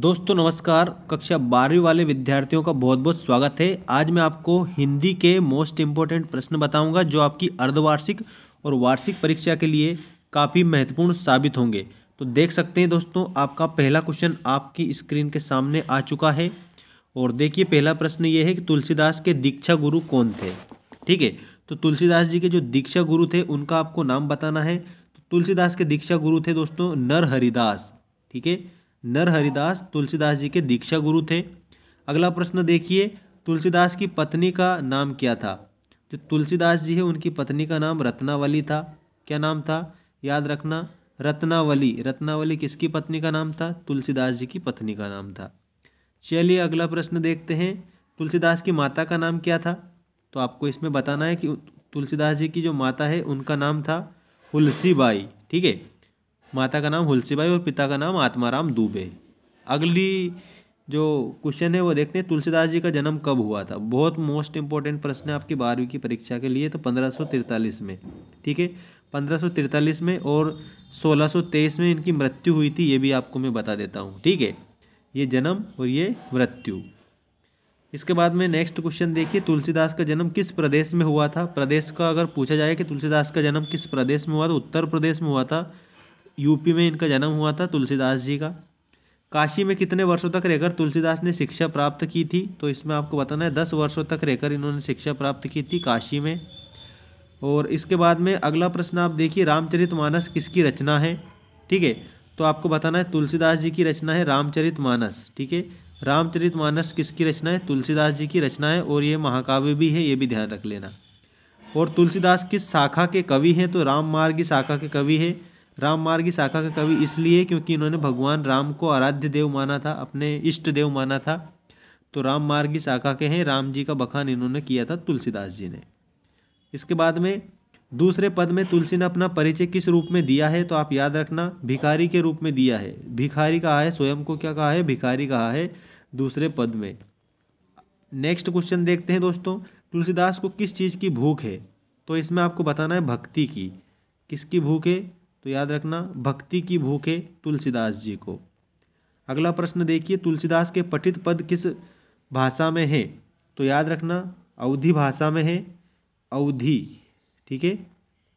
दोस्तों नमस्कार कक्षा बारहवीं वाले विद्यार्थियों का बहुत बहुत स्वागत है आज मैं आपको हिंदी के मोस्ट इम्पोर्टेंट प्रश्न बताऊंगा जो आपकी अर्धवार्षिक और वार्षिक परीक्षा के लिए काफ़ी महत्वपूर्ण साबित होंगे तो देख सकते हैं दोस्तों आपका पहला क्वेश्चन आपकी स्क्रीन के सामने आ चुका है और देखिए पहला प्रश्न ये है कि तुलसीदास के दीक्षा गुरु कौन थे ठीक है तो तुलसीदास जी के जो दीक्षा गुरु थे उनका आपको नाम बताना है तो तुलसीदास के दीक्षा गुरु थे दोस्तों नर हरिदास ठीक है नर हरिदास तुलसीदास जी के दीक्षा गुरु थे अगला प्रश्न देखिए तुलसीदास की पत्नी का नाम क्या था जो तुलसीदास जी है उनकी पत्नी का नाम रत्नावली था क्या नाम था याद रखना रत्नावली रत्नावली किसकी पत्नी का नाम था तुलसीदास जी की पत्नी का नाम था चलिए अगला प्रश्न देखते हैं तुलसीदास की माता का नाम क्या था तो आपको इसमें बताना है कि तुलसीदास जी की जो माता है उनका नाम था तुलसीबाई ठीक है माता का नाम हुलसीबाई और पिता का नाम आत्माराम दुबे अगली जो क्वेश्चन है वो देखते हैं तुलसीदास जी का जन्म कब हुआ था बहुत मोस्ट इंपॉर्टेंट प्रश्न है आपकी बारहवीं की परीक्षा के लिए तो पंद्रह में ठीक है पंद्रह में और 1623 में इनकी मृत्यु हुई थी ये भी आपको मैं बता देता हूँ ठीक है ये जन्म और ये मृत्यु इसके बाद में नेक्स्ट क्वेश्चन देखिए तुलसीदास का जन्म किस प्रदेश में हुआ था प्रदेश का अगर पूछा जाए कि तुलसीदास का जन्म किस प्रदेश में हुआ था उत्तर प्रदेश में हुआ था यूपी में इनका जन्म हुआ था तुलसीदास जी का काशी में कितने वर्षों तक रहकर तुलसीदास ने शिक्षा प्राप्त की थी तो इसमें आपको बताना है दस वर्षों तक रहकर इन्होंने शिक्षा प्राप्त की थी काशी में और इसके बाद में अगला प्रश्न आप देखिए रामचरित मानस किसकी रचना है ठीक है तो आपको बताना है तुलसीदास जी की रचना है रामचरित मानस ठीक है रामचरित मानस किसकी रचना है तुलसीदास जी की रचना है और ये महाकाव्य भी है ये भी ध्यान रख लेना और तुलसीदास किस शाखा के कवि हैं तो राम मार्ग शाखा के कवि है राममार्गी शाखा के कवि इसलिए क्योंकि इन्होंने भगवान राम को आराध्य देव माना था अपने इष्ट देव माना था तो राममार्गी शाखा के हैं राम जी का बखान इन्होंने किया था तुलसीदास जी ने इसके बाद में दूसरे पद में तुलसी ने अपना परिचय किस रूप में दिया है तो आप याद रखना भिखारी के रूप में दिया है भिखारी कहा है स्वयं को क्या कहा है भिखारी कहा है दूसरे पद में नेक्स्ट क्वेश्चन देखते हैं दोस्तों तुलसीदास को किस चीज़ की भूख है तो इसमें आपको बताना है भक्ति की किसकी भूख है तो याद रखना भक्ति की भूख है तुलसीदास जी को अगला प्रश्न देखिए तुलसीदास के पठित पद किस भाषा में है तो याद रखना अवधि भाषा में है अवधि ठीक है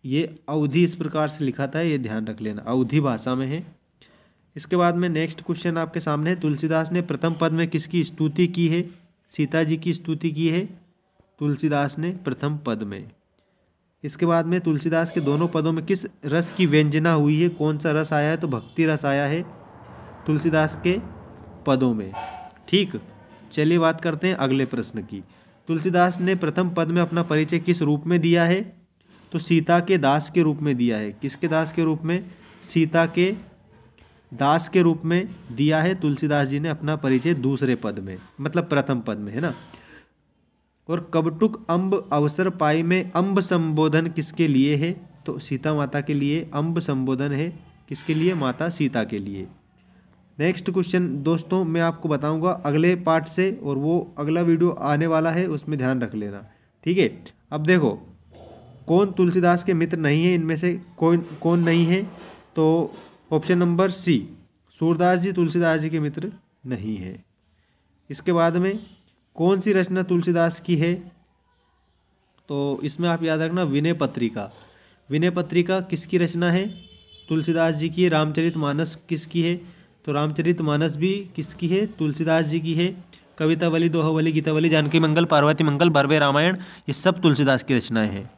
ये अवधि इस प्रकार से लिखा था ये ध्यान रख लेना अवधि भाषा में है इसके बाद में नेक्स्ट क्वेश्चन आपके सामने है तुलसीदास ने प्रथम पद में किसकी स्तुति की है सीता जी की स्तुति की है तुलसीदास ने प्रथम पद में इसके बाद में तुलसीदास के दोनों पदों में किस रस की व्यंजना हुई है कौन सा रस आया है तो भक्ति रस आया है तुलसीदास के पदों में ठीक चलिए बात करते हैं अगले प्रश्न की तुलसीदास ने प्रथम पद में अपना परिचय किस रूप में दिया है तो सीता के दास के रूप में दिया है किसके दास के रूप में सीता के दास के रूप में दिया है तुलसीदास जी ने अपना परिचय दूसरे पद में मतलब प्रथम पद में है ना और कबटुक अम्ब अवसर पाई में अम्ब संबोधन किसके लिए है तो सीता माता के लिए अम्ब संबोधन है किसके लिए माता सीता के लिए नेक्स्ट क्वेश्चन दोस्तों मैं आपको बताऊंगा अगले पार्ट से और वो अगला वीडियो आने वाला है उसमें ध्यान रख लेना ठीक है अब देखो कौन तुलसीदास के मित्र नहीं है इनमें से कौन कौन नहीं है तो option number C Surdas ji Tulsidas ji के मित्र नहीं है इसके बाद में कौन सी रचना तुलसीदास की है तो इसमें आप याद रखना विनय पत्रिका विनय पत्रिका किसकी रचना है तुलसीदास जी की है रामचरित मानस किसकी है तो रामचरित मानस भी किसकी है तुलसीदास जी की है कविता वली दोहवली गीतावली जानकी मंगल पार्वती मंगल भरवे रामायण ये सब तुलसीदास की रचनाएं हैं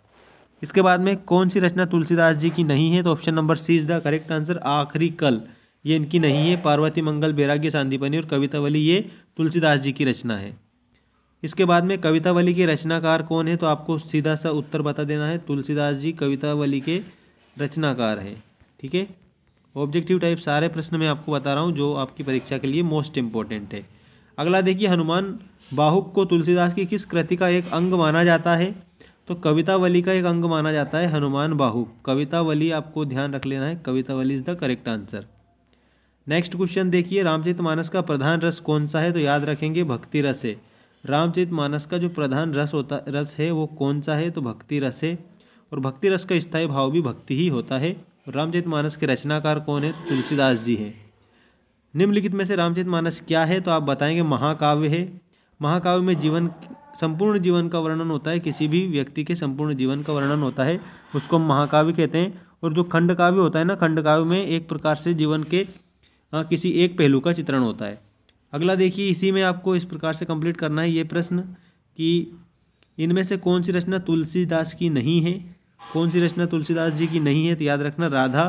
इसके बाद में कौन सी रचना तुलसीदास जी की नहीं है तो option number C is the correct answer आखिरी कल ये इनकी नहीं है पार्वती मंगल बैराग्य चांदीपनी और कविता वली ये तुलसीदास जी की रचना है इसके बाद में कवितावली के रचनाकार कौन है तो आपको सीधा सा उत्तर बता देना है तुलसीदास जी कवितावली के रचनाकार हैं ठीक है ऑब्जेक्टिव टाइप सारे प्रश्न मैं आपको बता रहा हूँ जो आपकी परीक्षा के लिए मोस्ट इम्पोर्टेंट है अगला देखिए हनुमान बाहुक को तुलसीदास की किस कृति का एक अंग माना जाता है तो कवितावली का एक अंग माना जाता है हनुमान बाहुक कवितावली आपको ध्यान रख लेना है Kavitavali is the correct answer next question देखिए रामचरितमानस का प्रधान रस कौन सा है तो याद रखेंगे भक्ति रस है रामचरित मानस का जो प्रधान रस होता रस है वो कौन सा है तो भक्ति रस है और भक्ति रस का स्थायी भाव भी भक्ति ही होता है रामचरित मानस के रचनाकार कौन है तो तुलसीदास जी हैं निम्नलिखित में से रामचरित मानस क्या है तो आप बताएंगे महाकाव्य है महाकाव्य में जीवन संपूर्ण जीवन का वर्णन होता है किसी भी व्यक्ति के संपूर्ण जीवन का वर्णन होता है उसको हम महाकाव्य कहते हैं और जो खंडकाव्य होता है ना खंडकाव्य में एक प्रकार से जीवन के आ, किसी एक पहलू का चित्रण होता है अगला देखिए इसी में आपको इस प्रकार से कंप्लीट करना है ये प्रश्न कि इनमें से कौन सी रचना तुलसीदास की नहीं है कौन सी रचना तुलसीदास जी की नहीं है तो याद रखना राधा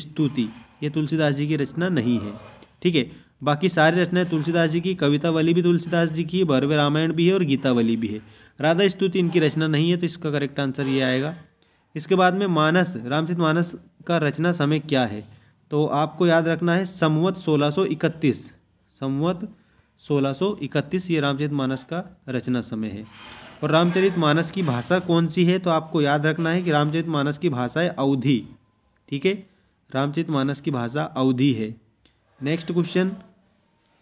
स्तुति ये तुलसीदास जी की रचना नहीं है ठीक है बाकी सारी रचनाएं तुलसीदास जी की कवितावली भी तुलसीदास जी की भरवे रामायण भी है और गीतावली भी है राधा स्तुति इनकी रचना नहीं है तो इसका करेक्ट आंसर ये आएगा इसके बाद में मानस रामचित मानस का रचना समय क्या है तो आपको याद रखना है समवत सोलह संवत 1631 ये रामचरित मानस का रचना समय है और रामचरित मानस की भाषा कौन सी है तो आपको याद रखना है कि रामचरित मानस की भाषा है अवधि ठीक है रामचरित मानस की भाषा अवधि है नेक्स्ट क्वेश्चन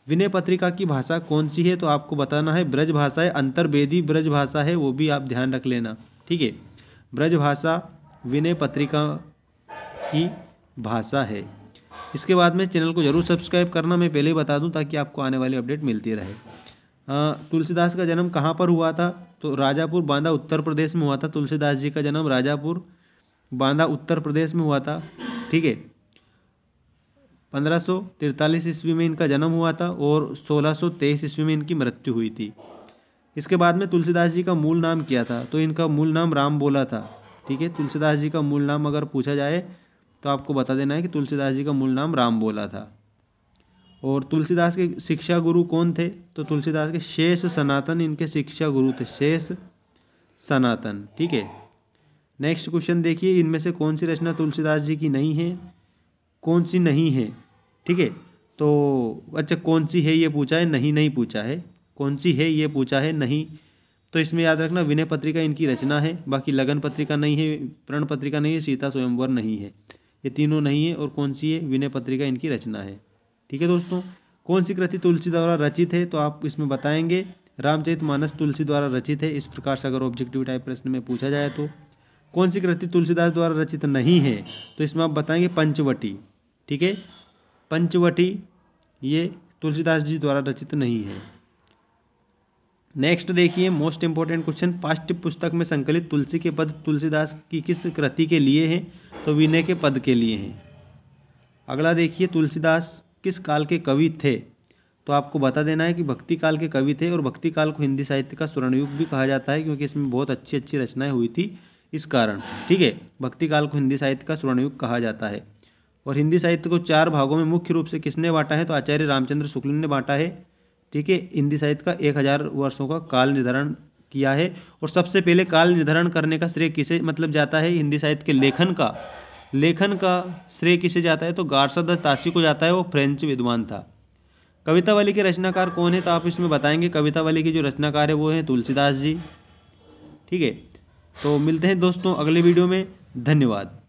विनय पत्रिका की भाषा कौन सी है तो आपको बताना है ब्रज भाषा है अंतर्वेदी ब्रज भाषा है वो भी आप ध्यान रख लेना ठीक है ब्रज भाषा विनय पत्रिका की भाषा है इसके बाद में चैनल को जरूर सब्सक्राइब करना मैं पहले ही बता दूँ ताकि आपको आने वाली अपडेट मिलती रहे तुलसीदास का जन्म कहाँ पर हुआ था तो राजापुर बांदा उत्तर प्रदेश में हुआ था तुलसीदास जी का जन्म राजापुर बांदा उत्तर प्रदेश में हुआ था ठीक है पंद्रह सौ तिरतालीस ईस्वी में इनका जन्म हुआ था और सोलह सौ तेईस ईस्वी में इनकी मृत्यु हुई थी इसके बाद में तुलसीदास जी का मूल नाम क्या था तो इनका मूल नाम राम बोला था ठीक है तुलसीदास जी का मूल नाम अगर पूछा जाए तो आपको बता देना है कि तुलसीदास जी का मूल नाम राम बोला था और तुलसीदास के शिक्षा गुरु कौन थे तो तुलसीदास के शेष सनातन इनके शिक्षा गुरु थे शेष सनातन ठीक है नेक्स्ट क्वेश्चन देखिए इनमें से कौन सी रचना तुलसीदास जी की नहीं है कौन सी नहीं है ठीक है तो अच्छा कौन सी है ये पूछा है नहीं नहीं पूछा है कौन सी है ये पूछा है नहीं तो इसमें याद रखना विनय पत्रिका इनकी रचना है बाकी लगन पत्रिका नहीं है प्रण पत्रिका नहीं है सीता स्वयंवर नहीं है ये तीनों नहीं है और कौन सी है विनय पत्रिका इनकी रचना है ठीक है दोस्तों कौन सी कृति तुलसी द्वारा रचित है तो आप इसमें बताएंगे रामचरित मानस तुलसी द्वारा रचित है इस प्रकार से अगर ऑब्जेक्टिव टाइप प्रश्न में पूछा जाए तो कौन सी कृति तुलसीदास द्वारा रचित नहीं है तो इसमें आप बताएंगे पंचवटी ठीक है पंचवटी ये तुलसीदास जी द्वारा रचित नहीं है नेक्स्ट देखिए मोस्ट इंपॉर्टेंट क्वेश्चन पाठ्य पुस्तक में संकलित तुलसी के पद तुलसीदास की किस कृति के लिए हैं तो विनय के पद के लिए हैं अगला देखिए तुलसीदास किस काल के कवि थे तो आपको बता देना है कि भक्ति काल के कवि थे और भक्ति काल को हिंदी साहित्य का स्वर्णयुग भी कहा जाता है क्योंकि इसमें बहुत अच्छी अच्छी रचनाएं हुई थी इस कारण ठीक है भक्ति काल को हिंदी साहित्य का स्वर्णयुग कहा जाता है और हिंदी साहित्य को चार भागों में मुख्य रूप से किसने बांटा है तो आचार्य रामचंद्र शुक्ल ने बांटा है ठीक है हिंदी साहित्य का एक हज़ार वर्षों का काल निर्धारण किया है और सबसे पहले काल निर्धारण करने का श्रेय किसे मतलब जाता है हिंदी साहित्य के लेखन का लेखन का श्रेय किसे जाता है तो गारसद तासी को जाता है वो फ्रेंच विद्वान था कविता वाली के रचनाकार कौन है तो आप इसमें बताएंगे वाली के जो रचनाकार है वो है तुलसीदास जी ठीक है तो मिलते हैं दोस्तों अगले वीडियो में धन्यवाद